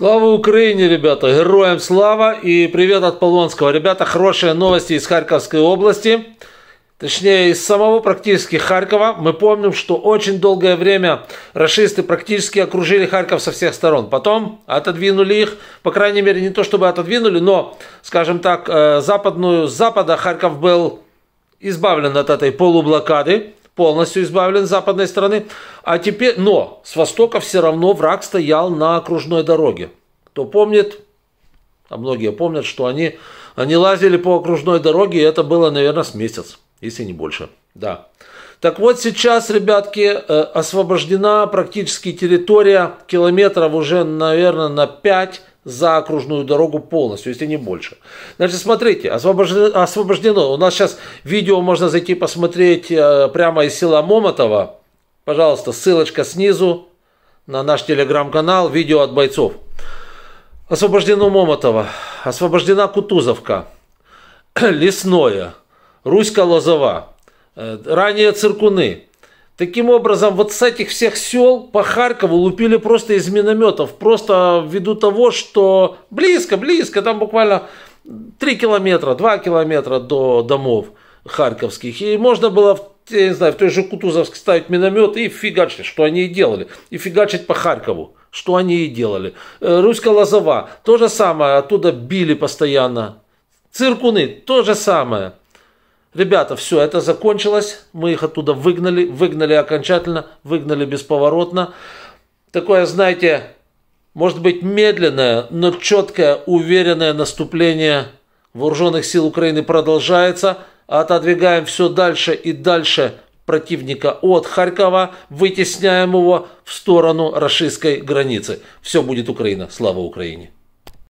Слава Украине, ребята! Героям слава и привет от Полонского. Ребята, хорошие новости из Харьковской области. Точнее, из самого практически Харькова. Мы помним, что очень долгое время расисты практически окружили Харьков со всех сторон. Потом отодвинули их, по крайней мере, не то чтобы отодвинули, но, скажем так, э, западную, с запада Харьков был избавлен от этой полублокады полностью избавлен с западной стороны. А теперь, но с востока все равно враг стоял на окружной дороге. Кто помнит, а многие помнят, что они, они лазили по окружной дороге, и это было, наверное, с месяц, если не больше. Да. Так вот сейчас, ребятки, э, освобождена практически территория километров уже, наверное, на 5 за окружную дорогу полностью, если не больше. Значит, смотрите, освобождено, освобождено. у нас сейчас видео можно зайти посмотреть э, прямо из села Момотова. Пожалуйста, ссылочка снизу на наш телеграм-канал, видео от бойцов. Освобождено Момотова, освобождена Кутузовка, Лесное, Руська-Лозова, э, ранее Циркуны, Таким образом, вот с этих всех сел по Харькову лупили просто из минометов, просто ввиду того, что близко, близко, там буквально 3 километра, 2 километра до домов харьковских. И можно было я не знаю, в той же Кутузовск ставить миномет и фигачить, что они и делали. И фигачить по Харькову, что они и делали. Э, Руська Лозова, то же самое, оттуда били постоянно. Циркуны, то же самое. Ребята, все, это закончилось. Мы их оттуда выгнали, выгнали окончательно, выгнали бесповоротно. Такое, знаете, может быть, медленное, но четкое, уверенное наступление вооруженных сил Украины продолжается. Отодвигаем все дальше и дальше противника от Харькова, вытесняем его в сторону российской границы. Все будет Украина. Слава Украине!